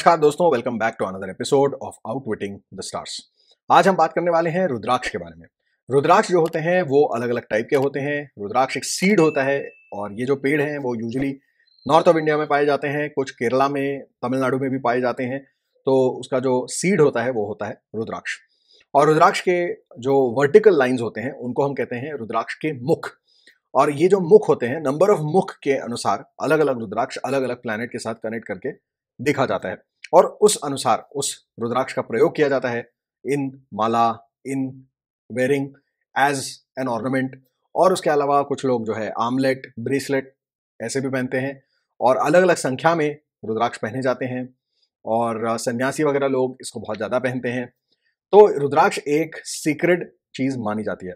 नमस्कार दोस्तों welcome back to another episode of outwitting the stars आज हम बात करने वाले हैं रुद्राक्ष के बारे में रुद्राक्ष जो होते हैं वो अलग अलग टाइप के होते हैं रुद्राक्ष एक सीड होता है और ये जो पेड़ हैं वो यूजली नॉर्थ ऑफ इंडिया में पाए जाते हैं कुछ केरला में तमिलनाडु में भी पाए जाते हैं तो उसका जो सीड होता है वो होता है रुद्राक्ष और रुद्राक्ष के जो वर्टिकल लाइंस होते हैं उनको हम कहते हैं रुद्राक्ष के मुख और ये जो मुख होते हैं नंबर ऑफ मुख के अनुसार अलग अलग रुद्राक्ष अलग अलग प्लानट के साथ कनेक्ट करके देखा जाता है और उस अनुसार उस रुद्राक्ष का प्रयोग किया जाता है इन माला in wearing as an ornament और उसके अलावा कुछ लोग जो है आमलेट ब्रेसलेट ऐसे भी पहनते हैं और अलग अलग संख्या में रुद्राक्ष पहने जाते हैं और सन्यासी वगैरह लोग इसको बहुत ज़्यादा पहनते हैं तो रुद्राक्ष एक सीक्रेट चीज़ मानी जाती है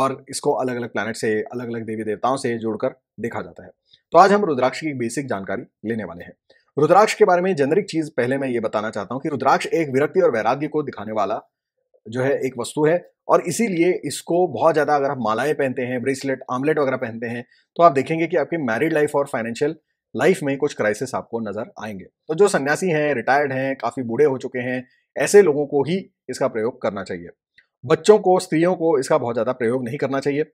और इसको अलग अलग प्लानट से अलग अलग देवी देवताओं से जोड़कर देखा जाता है तो आज हम रुद्राक्ष की बेसिक जानकारी लेने वाले हैं रुद्राक्ष के बारे में जेनरिक चीज़ पहले मैं ये बताना चाहता हूँ कि रुद्राक्ष एक विरक्ति और वैराग्य को दिखाने वाला जो है एक वस्तु है और इसीलिए इसको बहुत ज़्यादा अगर आप मालाएं पहनते हैं ब्रेसलेट आमलेट वगैरह पहनते हैं तो आप देखेंगे कि आपकी मैरिड लाइफ और फाइनेंशियल लाइफ में कुछ क्राइसिस आपको नज़र आएंगे तो जो सन्यासी हैं रिटायर्ड हैं काफ़ी बूढ़े हो चुके हैं ऐसे लोगों को ही इसका प्रयोग करना चाहिए बच्चों को स्त्रियों को इसका बहुत ज़्यादा प्रयोग नहीं करना चाहिए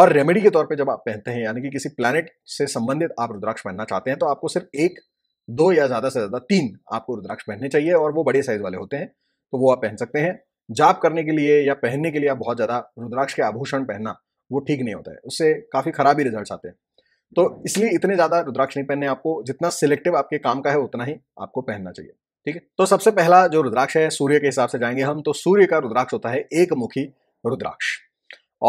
और रेमेडी के तौर पे जब आप पहनते हैं यानी कि किसी प्लैनेट से संबंधित आप रुद्राक्ष पहनना चाहते हैं तो आपको सिर्फ एक दो या ज़्यादा से ज़्यादा तीन आपको रुद्राक्ष पहनने चाहिए और वो बड़े साइज वाले होते हैं तो वो आप पहन सकते हैं जाप करने के लिए या पहनने के लिए आप बहुत ज़्यादा रुद्राक्ष के आभूषण पहनना वो ठीक नहीं होता है उससे काफ़ी खराब ही रिजल्ट आते हैं तो इसलिए इतने ज़्यादा रुद्राक्ष नहीं पहनने आपको जितना सिलेक्टिव आपके काम का है उतना ही आपको पहनना चाहिए ठीक है तो सबसे पहला जो रुद्राक्ष है सूर्य के हिसाब से जाएंगे हम तो सूर्य का रुद्राक्ष होता है एक मुखी रुद्राक्ष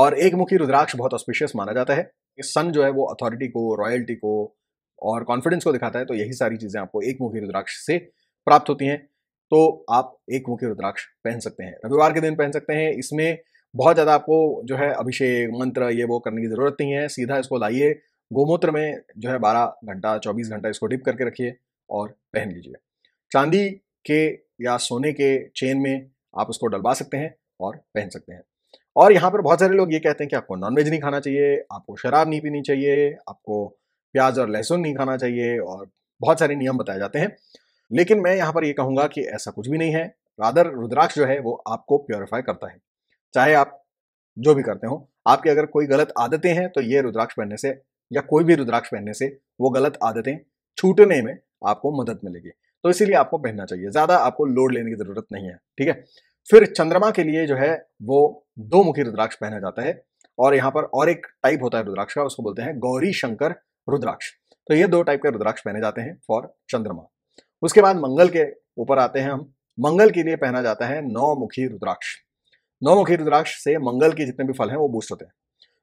और एक मुखी रुद्राक्ष बहुत ऑस्पिशियस माना जाता है सन जो है वो अथॉरिटी को रॉयल्टी को और कॉन्फिडेंस को दिखाता है तो यही सारी चीज़ें आपको एक मुखी रुद्राक्ष से प्राप्त होती हैं तो आप एक मुखी रुद्राक्ष पहन सकते हैं रविवार के दिन पहन सकते हैं इसमें बहुत ज़्यादा आपको जो है अभिषेक मंत्र ये वो करने की ज़रूरत नहीं है सीधा इसको लाइए गोमूत्र में जो है बारह घंटा चौबीस घंटा इसको डिप करके रखिए और पहन लीजिए चांदी के या सोने के चेन में आप उसको डलवा सकते हैं और पहन सकते हैं और यहाँ पर बहुत सारे लोग ये कहते हैं कि आपको नॉनवेज नहीं खाना चाहिए आपको शराब नहीं पीनी चाहिए आपको प्याज और लहसुन नहीं खाना चाहिए और बहुत सारे नियम बताए जाते हैं लेकिन मैं यहाँ पर ये कहूँगा कि ऐसा कुछ भी नहीं है रादर रुद्राक्ष जो है वो आपको प्योरीफाई करता है चाहे आप जो भी करते हो आपकी अगर कोई गलत आदतें हैं तो ये रुद्राक्ष पहनने से या कोई भी रुद्राक्ष पहनने से वो गलत आदतें छूटने में आपको मदद मिलेगी तो इसीलिए आपको पहनना चाहिए ज़्यादा आपको लोड लेने की ज़रूरत नहीं है ठीक है फिर चंद्रमा के लिए जो है वो दो मुखी रुद्राक्ष पहना जाता है और यहाँ पर और एक टाइप होता है रुद्राक्ष का उसको बोलते हैं गौरी शंकर रुद्राक्ष तो ये दो टाइप के रुद्राक्ष पहने जाते हैं फॉर चंद्रमा उसके बाद मंगल के ऊपर आते हैं हम मंगल के लिए पहना जाता है नौमुखी रुद्राक्ष नौमुखी रुद्राक्ष से मंगल के जितने भी फल हैं वो बूस्ट होते हैं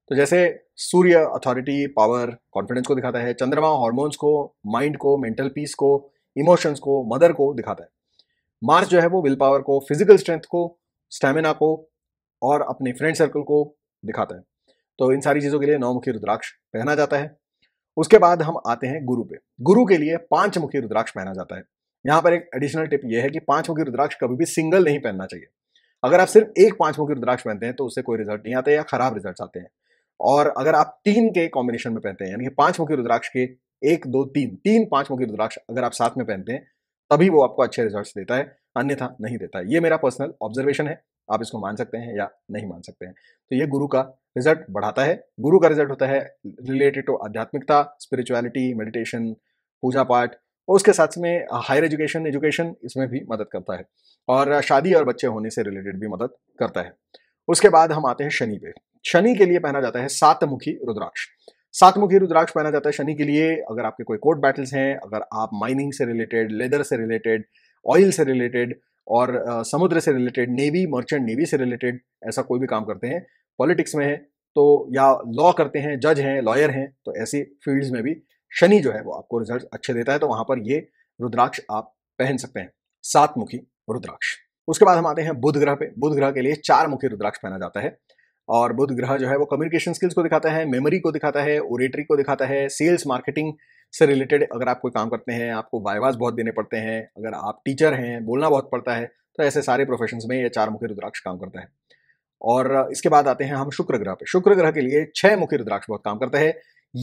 तो जैसे सूर्य अथॉरिटी पावर कॉन्फिडेंस को दिखाता है चंद्रमा हॉर्मोन्स को माइंड को मेंटल पीस को इमोशंस को मदर को दिखाता है मार्स जो है वो विल पावर को फिजिकल स्ट्रेंथ को स्टेमिना को और अपने फ्रेंड सर्कल को दिखाता है तो इन सारी चीज़ों के लिए नौमुखी रुद्राक्ष पहना जाता है उसके बाद हम आते हैं गुरु पे गुरु के लिए पांच मुखी रुद्राक्ष पहना जाता है यहां पर एक एडिशनल टिप यह है कि पांच मुखी रुद्राक्ष कभी भी सिंगल नहीं पहनना चाहिए अगर आप सिर्फ एक पांच मुखी रुद्राक्ष पहनते हैं तो उससे कोई रिजल्ट नहीं आते या खराब रिजल्ट आते हैं और अगर आप तीन के कॉम्बिनेशन में पहनते हैं यानी कि पांच मुखी रुद्राक्ष के एक दो तीन तीन पांच मुखी रुद्राक्ष अगर आप साथ में पहनते हैं तभी वो आपको अच्छे रिजल्ट देता है अन्यथा नहीं देता है ये मेरा पर्सनल ऑब्जर्वेशन है आप इसको मान सकते हैं या नहीं मान सकते हैं तो ये गुरु का रिजल्ट बढ़ाता है गुरु का रिजल्ट होता है रिलेटेड टू आध्यात्मिकता स्पिरिचुअलिटी मेडिटेशन पूजा पाठ और उसके साथ में हायर एजुकेशन एजुकेशन इसमें भी मदद करता है और शादी और बच्चे होने से रिलेटेड भी मदद करता है उसके बाद हम आते हैं शनि पे शनि के लिए पहना जाता है सातमुखी रुद्राक्ष सातमुखी रुद्राक्ष पहना जाता है शनि के लिए अगर आपके कोई कोर्ट बैटल्स हैं अगर आप माइनिंग से रिलेटेड लेदर से रिलेटेड ऑयल से रिलेटेड और आ, समुद्र से रिलेटेड नेवी मर्चेंट नेवी से रिलेटेड ऐसा कोई भी काम करते हैं पॉलिटिक्स में है तो या लॉ करते हैं जज हैं लॉयर हैं तो ऐसी फील्ड्स में भी शनि जो है वो आपको रिजल्ट अच्छे देता है तो वहां पर ये रुद्राक्ष आप पहन सकते हैं सात मुखी रुद्राक्ष उसके बाद हम आते हैं बुध ग्रह पे बुध ग्रह के लिए चार मुखी रुद्राक्ष पहना जाता है और बुध ग्रह जो है वो कम्युनिकेशन स्किल्स को दिखाता है मेमोरी को दिखाता है ओरेटरी को दिखाता है सेल्स मार्केटिंग से रिलेटेड अगर आप कोई काम करते हैं आपको वायवाज बहुत देने पड़ते हैं अगर आप टीचर हैं बोलना बहुत पड़ता है तो ऐसे सारे प्रोफेशन में ये चार मुखी रुद्राक्ष काम करता है और इसके बाद आते हैं हम शुक्र ग्रह पे शुक्र ग्रह के लिए छह मुखी रुद्राक्ष बहुत काम करता है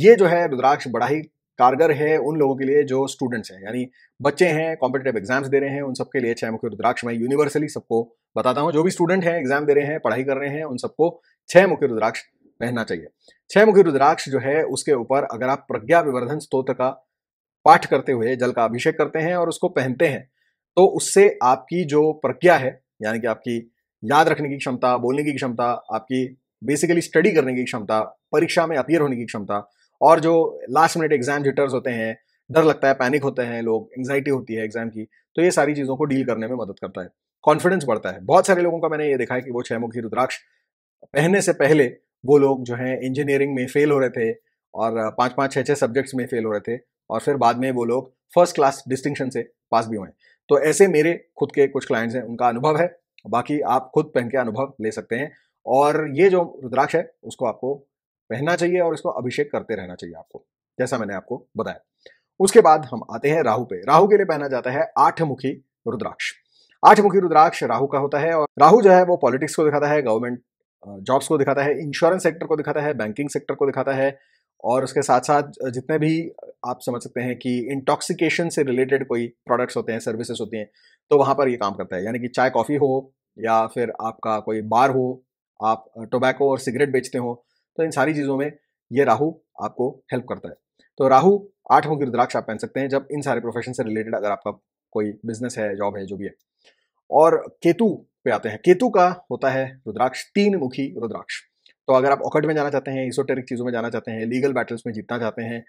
ये जो है रुद्राक्ष बड़ा ही कारगर है उन लोगों के लिए जो स्टूडेंट्स हैं यानी बच्चे हैं कॉम्पिटेटिव एग्जाम्स दे रहे हैं उन सबके लिए छह मुखी रुद्राक्ष मैं यूनिवर्सली सबको बताता हूँ जो भी स्टूडेंट हैं एग्जाम दे रहे हैं पढ़ाई कर रहे हैं उन सबको छह मुखी रुद्राक्ष रहना चाहिए छह मुखी रुद्राक्ष जो है उसके ऊपर अगर आप प्रज्ञा विवर्धन स्त्रोत का पाठ करते हुए जल का अभिषेक करते हैं और उसको पहनते हैं तो उससे आपकी जो प्रज्ञा है यानी कि आपकी याद रखने की क्षमता बोलने की क्षमता आपकी बेसिकली स्टडी करने की क्षमता परीक्षा में अपियर होने की क्षमता और जो लास्ट मिनट एग्जाम जिटर्स होते हैं डर लगता है पैनिक होते हैं लोग एंग्जाइटी होती है एग्जाम की तो ये सारी चीज़ों को डील करने में मदद करता है कॉन्फिडेंस बढ़ता है बहुत सारे लोगों का मैंने ये देखा है कि वो छह मुखी रुद्राक्ष पहनने से पहले वो लोग जो है इंजीनियरिंग में फेल हो रहे थे और पाँच पाँच छः छः सब्जेक्ट्स में फेल हो रहे थे और फिर बाद में वो लोग फर्स्ट क्लास डिस्टिंक्शन से पास भी हुए तो ऐसे मेरे खुद के कुछ क्लाइंट्स हैं उनका अनुभव है बाकी आप खुद पहन के अनुभव ले सकते हैं और ये जो रुद्राक्ष है उसको आपको पहनना चाहिए और इसको अभिषेक करते रहना चाहिए आपको जैसा मैंने आपको बताया उसके बाद हम आते हैं राहु पे राहु के लिए पहना जाता है आठ मुखी रुद्राक्ष आठ मुखी रुद्राक्ष राहु का होता है और राहु जो है वो पॉलिटिक्स को दिखाता है गवर्नमेंट जॉब्स को दिखाता है इंश्योरेंस सेक्टर को दिखाता है बैंकिंग सेक्टर को दिखाता है और उसके साथ साथ जितने भी आप समझ सकते हैं कि इंटॉक्सिकेशन से रिलेटेड कोई प्रोडक्ट्स होते हैं सर्विसेज होती हैं तो वहाँ पर ये काम करता है यानी कि चाय कॉफ़ी हो या फिर आपका कोई बार हो आप टोबैको और सिगरेट बेचते हो तो इन सारी चीज़ों में ये राहु आपको हेल्प करता है तो राहु आठवों की रुद्राक्ष आप पहन सकते हैं जब इन सारे प्रोफेशन से रिलेटेड अगर आपका कोई बिजनेस है जॉब है जो भी है और केतु पे आते हैं केतु का होता है रुद्राक्ष तीन मुखी रुद्राक्ष तो अगर आप ऑकट में जाना चाहते हैं इसोटेरिक चीज़ों में जाना चाहते हैं लीगल बैटल्स में जीतना चाहते हैं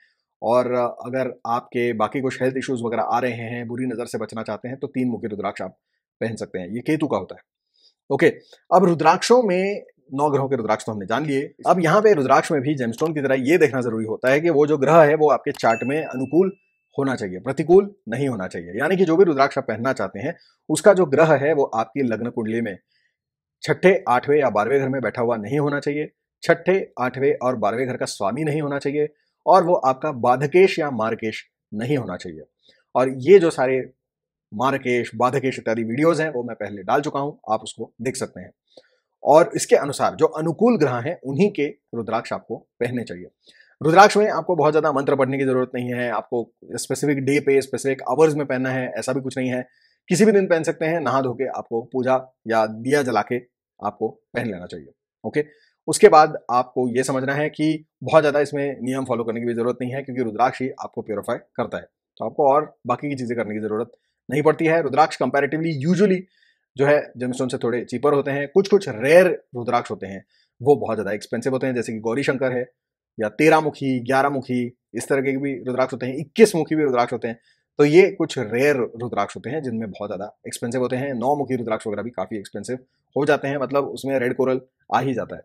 और अगर आपके बाकी कुछ हेल्थ इश्यूज वगैरह आ रहे हैं बुरी नज़र से बचना चाहते हैं तो तीन मुखी रुद्राक्ष आप पहन सकते हैं ये केतु का होता है ओके अब रुद्राक्षों में नौ ग्रहों के रुद्राक्ष तो हमने जान लिए अब यहाँ पे रुद्राक्ष में भी जेमस्टोन की तरह ये देखना जरूरी होता है कि वो जो ग्रह है वो आपके चार्ट में अनुकूल होना चाहिए प्रतिकूल नहीं होना चाहिए यानी कि जो भी रुद्राक्ष आप पहनना चाहते हैं उसका जो ग्रह है वो आपकी लग्न कुंडली में छठे आठवें या बारहवें घर में बैठा हुआ नहीं होना चाहिए छठे आठवें और बारहवें घर का स्वामी नहीं होना चाहिए और वो आपका बाधकेश या मारकेश नहीं होना चाहिए और ये जो सारे मारकेश बाधकेश इत्यादि वीडियोज हैं वो मैं पहले डाल चुका हूं आप उसको देख सकते हैं और इसके अनुसार जो अनुकूल ग्रह हैं उन्हीं के रुद्राक्ष आपको पहनने चाहिए रुद्राक्ष में आपको बहुत ज़्यादा मंत्र पढ़ने की ज़रूरत नहीं है आपको स्पेसिफिक डे पे स्पेसिफिक आवर्स में पहनना है ऐसा भी कुछ नहीं है किसी भी दिन पहन सकते हैं नहा धो के आपको पूजा या दिया जला के आपको पहन लेना चाहिए ओके उसके बाद आपको ये समझना है कि बहुत ज़्यादा इसमें नियम फॉलो करने की भी ज़रूरत नहीं है क्योंकि रुद्राक्ष ही आपको प्योरीफाई करता है तो आपको और बाकी की चीज़ें करने की ज़रूरत नहीं पड़ती है रुद्राक्ष कंपेरेटिवली यूजली जो है जेमस्टोन से थोड़े चीपर होते हैं कुछ कुछ रेयर रुद्राक्ष होते हैं वो बहुत ज़्यादा एक्सपेंसिव होते हैं जैसे कि गौरी शंकर है या तेरह मुखी ग्यारह मुखी इस तरह के भी रुद्राक्ष होते हैं इक्कीस मुखी भी रुद्राक्ष होते हैं तो ये कुछ रेयर रुद्राक्ष होते हैं जिनमें बहुत ज़्यादा एक्सपेंसिव होते हैं नौ मुखी रुद्राक्ष वगैरह भी काफ़ी एक्सपेंसिव हो जाते हैं मतलब उसमें रेड कोरल आ ही जाता है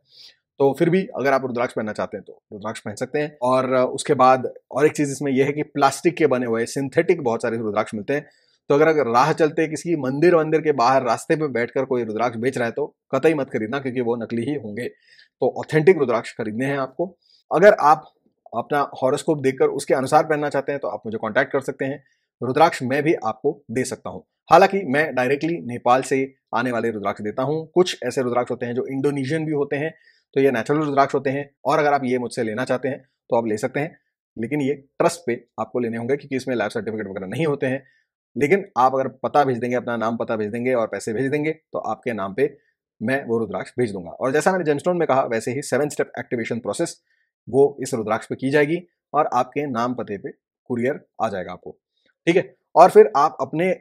तो फिर भी अगर आप रुद्राक्ष पहनना चाहते हैं तो रुद्राक्ष पहन सकते हैं और उसके बाद और एक चीज़ इसमें यह है कि प्लास्टिक के बने हुए सिंथेटिक बहुत सारे रुद्राक्ष मिलते हैं तो अगर अगर राह चलते किसी मंदिर वंदिर के बाहर रास्ते में बैठकर कोई रुद्राक्ष बेच रहा है तो कतई मत खरीदना क्योंकि वो नकली ही होंगे तो ऑथेंटिक रुद्राक्ष खरीदने हैं आपको अगर आप अपना हॉरोस्कोप देखकर उसके अनुसार पहनना चाहते हैं तो आप मुझे कॉन्टैक्ट कर सकते हैं रुद्राक्ष मैं भी आपको दे सकता हूँ हालांकि मैं डायरेक्टली नेपाल से आने वाले रुद्राक्ष देता हूँ कुछ ऐसे रुद्राक्ष होते हैं जो इंडोनेशियन भी होते हैं तो ये नेचुरल रुद्राक्ष होते हैं और अगर आप ये मुझसे लेना चाहते हैं तो आप ले सकते हैं लेकिन ये ट्रस्ट पे आपको लेने होंगे क्योंकि इसमें लाइफ सर्टिफिकेट वगैरह नहीं होते हैं लेकिन आप अगर पता भेज देंगे अपना नाम पता भेज देंगे और पैसे भेज देंगे तो आपके नाम पे मैं वो रुद्राक्ष भेज दूंगा और जैसा मैंने जेमस्टोन में कहा वैसे ही सेवन स्टेप एक्टिवेशन प्रोसेस वो इस रुद्राक्ष पे की जाएगी और आपके नाम पते पे कुरियर आ जाएगा आपको ठीक है और फिर आप अपने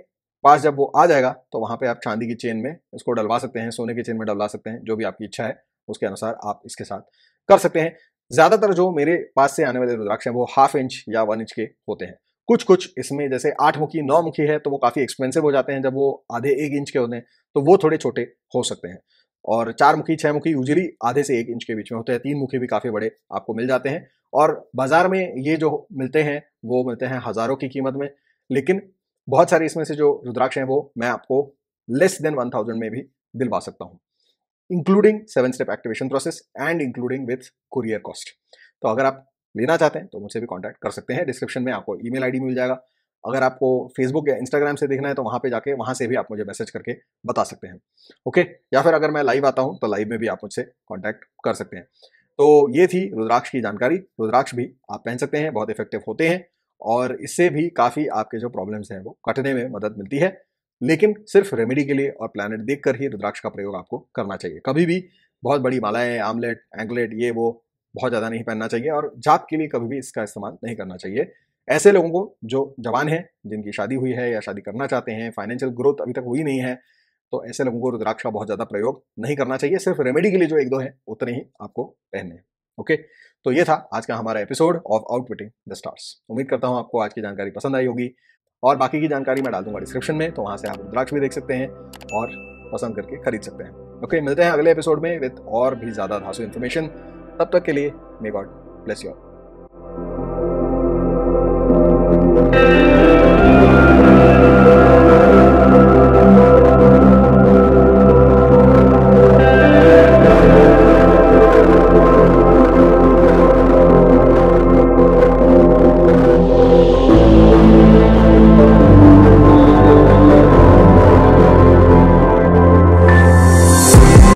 पास जब वो आ जाएगा तो वहाँ पे आप चांदी की चेन में इसको डलवा सकते हैं सोने की चेन में डलवा सकते हैं जो भी आपकी इच्छा है उसके अनुसार आप इसके साथ कर सकते हैं ज़्यादातर जो मेरे पास से आने वाले रुद्राक्ष हैं वो हाफ इंच या वन इंच के होते हैं कुछ कुछ इसमें जैसे आठ मुखी नौ मुखी है तो वो काफ़ी एक्सपेंसिव हो जाते हैं जब वो आधे एक इंच के होते हैं तो वो थोड़े छोटे हो सकते हैं और चार मुखी छः मुखी यूजली आधे से एक इंच के बीच में होते हैं तीन मुखी भी काफ़ी बड़े आपको मिल जाते हैं और बाज़ार में ये जो मिलते हैं वो मिलते हैं हज़ारों की कीमत में लेकिन बहुत सारे इसमें से जो रुद्राक्ष हैं वो मैं आपको लेस देन वन थाउजेंड में भी दिलवा सकता हूँ including seven step activation process and including with courier cost तो अगर आप लेना चाहते हैं तो मुझसे भी कॉन्टैक्ट कर सकते हैं डिस्क्रिप्शन में आपको ई मेल मिल जाएगा अगर आपको फेसबुक या इंस्टाग्राम से देखना है तो वहाँ पे जाके वहाँ से भी आप मुझे मैसेज करके बता सकते हैं ओके या फिर अगर मैं लाइव आता हूँ तो लाइव में भी आप मुझसे कॉन्टैक्ट कर सकते हैं तो ये थी रुद्राक्ष की जानकारी रुद्राक्ष भी आप पहन सकते हैं बहुत इफेक्टिव होते हैं और इससे भी काफ़ी आपके जो प्रॉब्लम्स हैं वो कटने में मदद मिलती है लेकिन सिर्फ रेमेडी के लिए और प्लानट देख कर ही रुद्राक्ष का प्रयोग आपको करना चाहिए कभी भी बहुत बड़ी मालाएं आमलेट एंकलेट ये वो बहुत ज़्यादा नहीं पहनना चाहिए और जाप के लिए कभी भी इसका इस्तेमाल नहीं करना चाहिए ऐसे लोगों को जो जवान हैं जिनकी शादी हुई है या शादी करना चाहते हैं फाइनेंशियल ग्रोथ अभी तक हुई नहीं है तो ऐसे लोगों को रुद्राक्ष का बहुत ज़्यादा प्रयोग नहीं करना चाहिए सिर्फ रेमेडी के लिए जो एक दो है उतने ही आपको पहनने ओके तो ये था आज का हमारा episode of outwitting the stars उम्मीद करता हूँ आपको आज की जानकारी पसंद आई होगी और बाकी की जानकारी मैं डाल दूंगा डिस्क्रिप्शन में तो वहाँ से आप रुद्राक्ष भी देख सकते हैं और पसंद करके खरीद सकते हैं ओके मिलते हैं अगले एपिसोड में विथ और भी ज़्यादा धासु इन्फॉर्मेशन तब तक के लिए may God bless you Thank you.